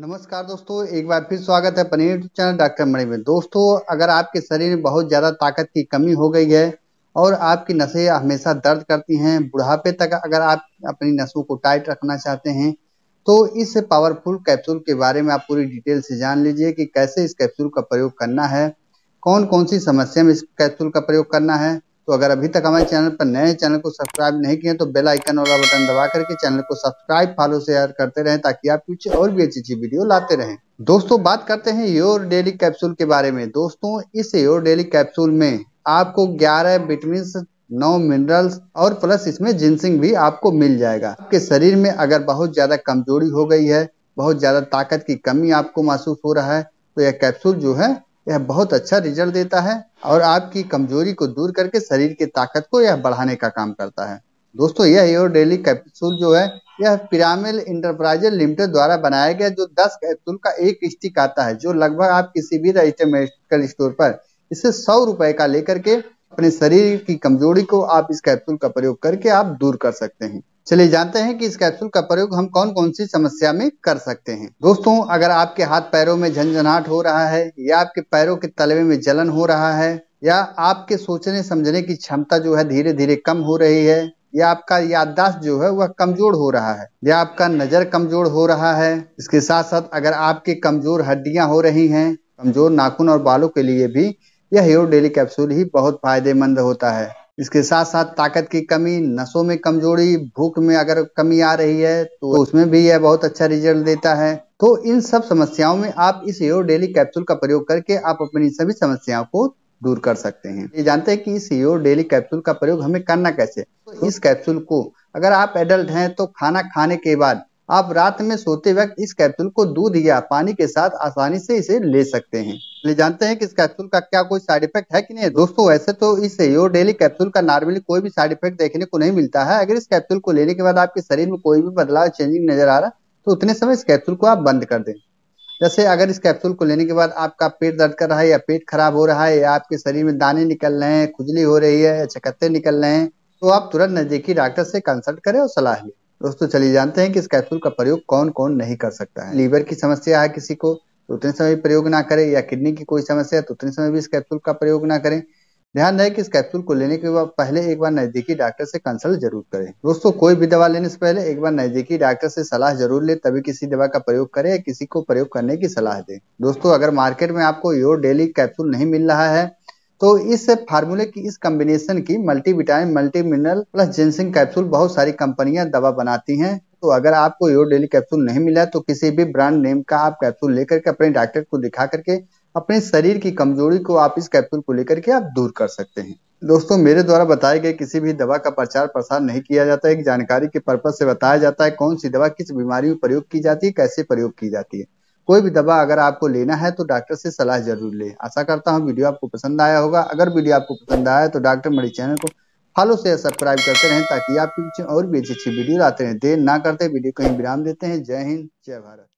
नमस्कार दोस्तों एक बार फिर स्वागत है पनीर चैनल डॉक्टर मणि में दोस्तों अगर आपके शरीर में बहुत ज़्यादा ताकत की कमी हो गई है और आपकी नसें हमेशा दर्द करती हैं बुढ़ापे तक अगर आप अपनी नसों को टाइट रखना चाहते हैं तो इस पावरफुल कैप्सूल के बारे में आप पूरी डिटेल से जान लीजिए कि कैसे इस कैप्सूल का प्रयोग करना है कौन कौन सी समस्या में इस कैप्सूल का प्रयोग करना है तो अगर अभी तक हमारे चैनल पर नए चैनल को सब्सक्राइब नहीं किए तो बेल आइकन वाला बटन दबा करके चैनल को सब्सक्राइब फॉलो शेयर करते रहें ताकि आप पीछे और भी अच्छी अच्छी वीडियो लाते रहें दोस्तों बात करते हैं योर डेली कैप्सूल के बारे में दोस्तों इस योर डेली कैप्सूल में आपको ग्यारह विटामिन नौ मिनरल्स और प्लस इसमें जिनसिंग भी आपको मिल जाएगा आपके शरीर में अगर बहुत ज़्यादा कमजोरी हो गई है बहुत ज़्यादा ताकत की कमी आपको महसूस हो रहा है तो यह कैप्सूल जो है यह बहुत अच्छा रिजल्ट देता है और आपकी कमजोरी को दूर करके शरीर की ताकत को यह बढ़ाने का काम करता है दोस्तों यह योर डेली कैप्सूल जो है यह पिरामिल इंटरप्राइजेज लिमिटेड द्वारा बनाया गया जो 10 कैप्सूल का एक स्टिक आता है जो लगभग आप किसी भी रजिस्टर मेडिकल स्टोर पर इसे सौ रुपए का लेकर के अपने शरीर की कमजोरी को आप इस कैप्सूल का प्रयोग करके आप दूर कर सकते हैं चलिए जानते हैं कि इस कैप्सूल का प्रयोग हम कौन कौन सी समस्या में कर सकते हैं दोस्तों अगर आपके हाथ पैरों में झंझनाहट हो रहा है या आपके पैरों के तलवे में जलन हो रहा है या आपके सोचने समझने की क्षमता जो है धीरे धीरे कम हो रही है या आपका याददाश्त जो है वह कमजोर हो रहा है या आपका नजर कमजोर हो रहा है इसके साथ साथ अगर आपके कमजोर हड्डियां हो रही हैं कमजोर नाखून और बालों के लिए भी यह हेयर डेली कैप्सूल ही बहुत फायदेमंद होता है इसके साथ साथ ताकत की कमी नसों में कमजोरी भूख में अगर कमी आ रही है तो उसमें भी यह बहुत अच्छा रिजल्ट देता है तो इन सब समस्याओं में आप इस योर डेली कैप्सूल का प्रयोग करके आप अपनी सभी समस्याओं को दूर कर सकते हैं ये जानते हैं कि इस योर डेली कैप्सूल का प्रयोग हमें करना कैसे तो इस कैप्सूल को अगर आप एडल्ट हैं तो खाना खाने के बाद आप रात में सोते वक्त इस कैप्सूल को दूध या पानी के साथ आसानी से इसे ले सकते हैं ले जानते हैं कि इस कैप्सूल का क्या कोई साइड इफेक्ट है कि नहीं दोस्तों वैसे तो इस योर डेली कैप्सूल का नॉर्मली कोई भी साइड इफेक्ट देखने को नहीं मिलता है अगर इस कैप्सूल को लेने के बाद आपके शरीर में कोई भी बदलाव चेंजिंग नजर आ रहा है तो उतने समय इस कैप्सूल को आप बंद कर दें जैसे अगर इस कैप्सूल को लेने के बाद आपका पेट दर्द कर रहा है या पेट खराब हो रहा है या आपके शरीर में दाने निकल रहे हैं खुजली हो रही है या चकत्ते निकल रहे हैं तो आप तुरंत नजदीकी डॉक्टर से कंसल्ट करें और सलाह लें दोस्तों चलिए जानते हैं कि इस कैप्सूल का प्रयोग कौन कौन नहीं कर सकता है लीवर की समस्या है किसी को तो उतने समय प्रयोग ना करें या किडनी की कोई समस्या है तो उतने समय भी इस कैप्सूल का प्रयोग ना करें ध्यान रहे कि इस कैप्सूल को लेने के बाद पहले एक बार नजदीकी डॉक्टर से कंसल्ट जरूर करें दोस्तों कोई भी दवा लेने से पहले एक बार नजदीकी डॉक्टर से सलाह जरूर ले तभी किसी दवा का प्रयोग करें या किसी को प्रयोग करने की सलाह दें दोस्तों अगर मार्केट में आपको योर डेली कैप्सूल नहीं मिल रहा है तो इस फार्मूले की इस कॉम्बिनेशन की multi vitamin multi mineral plus ginseng capsule बहुत सारी कंपनियां दवा बनाती हैं तो अगर आपको योर डेली कैप्सूल नहीं मिला तो किसी भी ब्रांड नेम का आप कैप्सूल लेकर के अपने डॉक्टर को दिखा करके अपने शरीर की कमजोरी को आप इस कैप्सूल को लेकर के आप दूर कर सकते हैं दोस्तों मेरे द्वारा बताए गए किसी भी दवा का प्रचार प्रसार नहीं किया जाता है जानकारी के पर्पज से बताया जाता है कौन सी दवा किस बीमारी में प्रयोग की जाती है कैसे प्रयोग की जाती है कोई भी दवा अगर आपको लेना है तो डॉक्टर से सलाह जरूर लें आशा करता हूँ वीडियो आपको पसंद आया होगा अगर वीडियो आपको पसंद आया तो डॉक्टर मेरे चैनल को फॉलो से सब्सक्राइब करते रहें ताकि आपके पीछे और भी अच्छी अच्छी वीडियो आते रहें देर ना करते वीडियो कहीं विराम देते हैं जय हिंद जय भारत